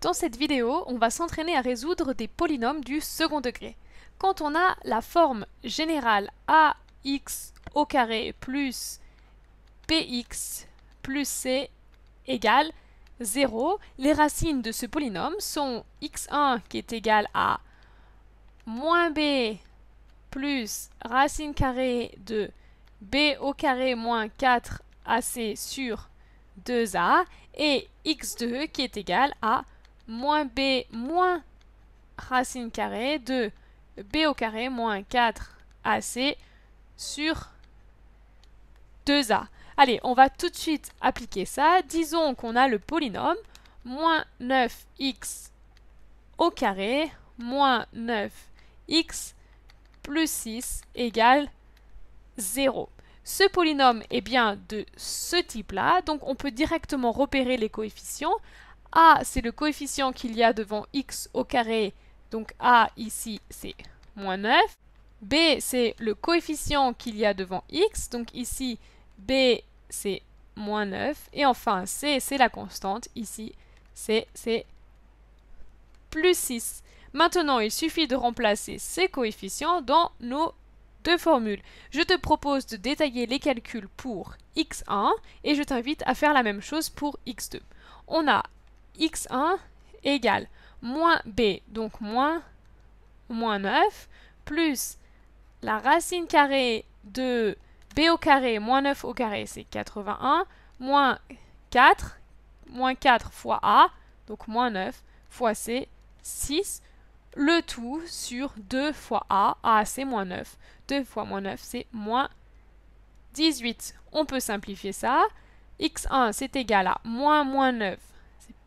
Dans cette vidéo, on va s'entraîner à résoudre des polynômes du second degré. Quand on a la forme générale ax au carré plus px plus c égale 0, les racines de ce polynôme sont x1 qui est égal à moins b plus racine carrée de b au carré moins 4 ac sur 2a et x2 qui est égal à moins b moins racine carrée de b au carré moins 4ac sur 2a. Allez, on va tout de suite appliquer ça. Disons qu'on a le polynôme moins 9x au carré moins 9x plus 6 égale 0. Ce polynôme est bien de ce type-là, donc on peut directement repérer les coefficients a, c'est le coefficient qu'il y a devant x au carré, donc A ici c'est moins 9. B, c'est le coefficient qu'il y a devant x, donc ici B c'est moins 9. Et enfin C, c'est la constante, ici C, c'est plus 6. Maintenant, il suffit de remplacer ces coefficients dans nos deux formules. Je te propose de détailler les calculs pour x1 et je t'invite à faire la même chose pour x2. On a x1 égale moins b, donc moins, moins 9, plus la racine carrée de b au carré moins 9 au carré, c'est 81, moins 4, moins 4 fois a, donc moins 9, fois c, 6, le tout sur 2 fois a, a c'est moins 9, 2 fois moins 9 c'est moins 18. On peut simplifier ça, x1 c'est égal à moins moins 9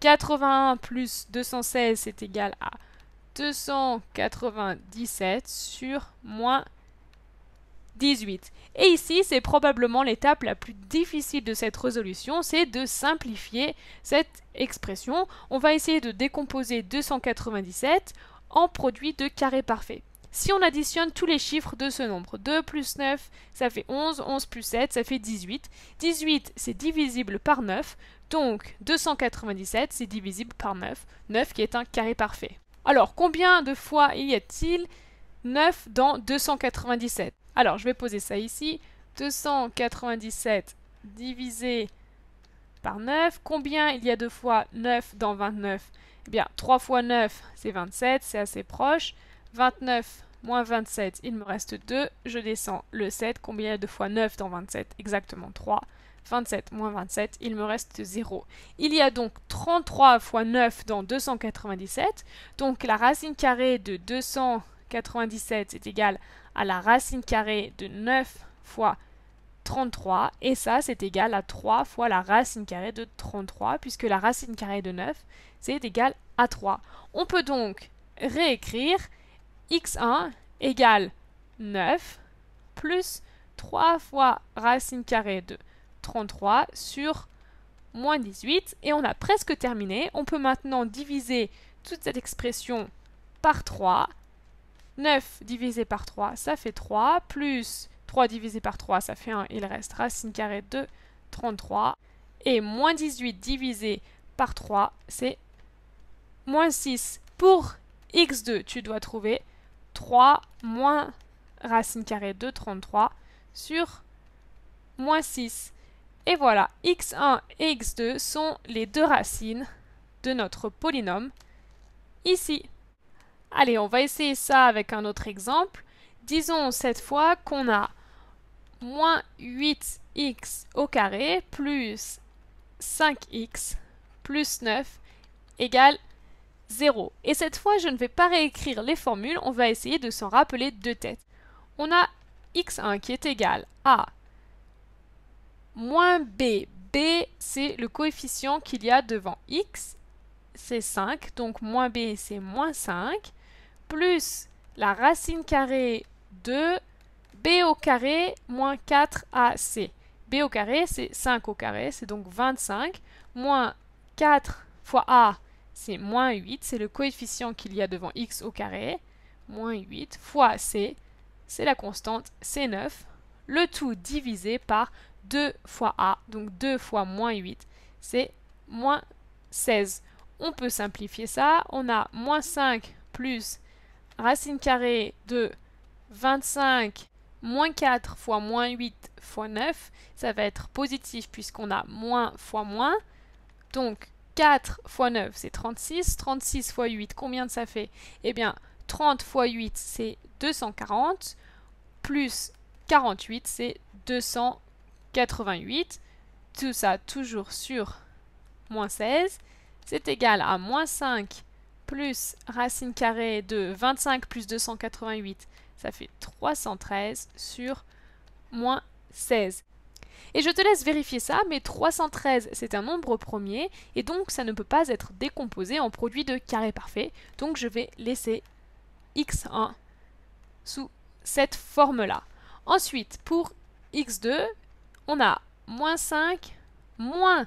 81 plus 216, c'est égal à 297 sur moins 18. Et ici, c'est probablement l'étape la plus difficile de cette résolution, c'est de simplifier cette expression. On va essayer de décomposer 297 en produit de carré parfait. Si on additionne tous les chiffres de ce nombre, 2 plus 9, ça fait 11, 11 plus 7, ça fait 18. 18, c'est divisible par 9, donc 297, c'est divisible par 9, 9 qui est un carré parfait. Alors combien de fois y a-t-il 9 dans 297 Alors je vais poser ça ici. 297 divisé par 9. Combien il y a de fois 9 dans 29 Eh bien 3 fois 9 c'est 27, c'est assez proche. 29 moins 27, il me reste 2. Je descends le 7. Combien il y a de fois 9 dans 27 Exactement 3. 27 moins 27, il me reste 0. Il y a donc 33 fois 9 dans 297, donc la racine carrée de 297 est égale à la racine carrée de 9 fois 33, et ça c'est égal à 3 fois la racine carrée de 33, puisque la racine carrée de 9 c'est égal à 3. On peut donc réécrire x1 égale 9 plus 3 fois racine carrée de 33 sur moins 18. Et on a presque terminé. On peut maintenant diviser toute cette expression par 3. 9 divisé par 3, ça fait 3, plus 3 divisé par 3, ça fait 1, il reste racine carrée de 33. Et moins 18 divisé par 3, c'est moins 6. Pour x2, tu dois trouver 3 moins racine carrée de 33 sur moins 6. Et voilà, x1 et x2 sont les deux racines de notre polynôme ici. Allez, on va essayer ça avec un autre exemple. Disons cette fois qu'on a moins 8x au carré plus 5x plus 9 égale 0. Et cette fois, je ne vais pas réécrire les formules, on va essayer de s'en rappeler de tête. On a x1 qui est égal à moins b. b, c'est le coefficient qu'il y a devant x, c'est 5, donc moins b, c'est moins 5, plus la racine carrée de b au carré moins 4ac. b au carré, c'est 5 au carré, c'est donc 25, moins 4 fois a, c'est moins 8, c'est le coefficient qu'il y a devant x au carré, moins 8, fois c, c'est la constante, c'est 9, le tout divisé par 2 fois A, donc 2 fois moins 8, c'est moins 16. On peut simplifier ça. On a moins 5 plus racine carrée de 25 moins 4 fois moins 8 fois 9. Ça va être positif puisqu'on a moins fois moins. Donc 4 fois 9, c'est 36. 36 fois 8, combien de ça fait Eh bien, 30 fois 8, c'est 240. Plus 48, c'est 240. 88, tout ça toujours sur moins 16, c'est égal à moins 5 plus racine carrée de 25 plus 288, ça fait 313 sur moins 16. Et je te laisse vérifier ça, mais 313 c'est un nombre premier, et donc ça ne peut pas être décomposé en produit de carré parfait, donc je vais laisser x1 sous cette forme-là. Ensuite, pour x2, on a moins 5 moins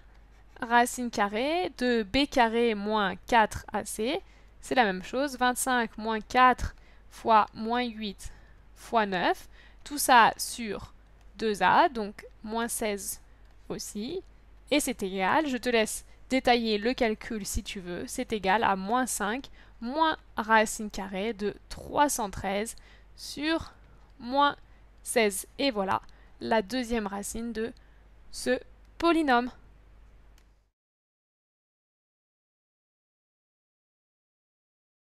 racine carrée de b carré moins 4ac. C'est la même chose, 25 moins 4 fois moins 8 fois 9. Tout ça sur 2a, donc moins 16 aussi. Et c'est égal, je te laisse détailler le calcul si tu veux, c'est égal à moins 5 moins racine carrée de 313 sur moins 16. Et voilà, la deuxième racine de ce polynôme.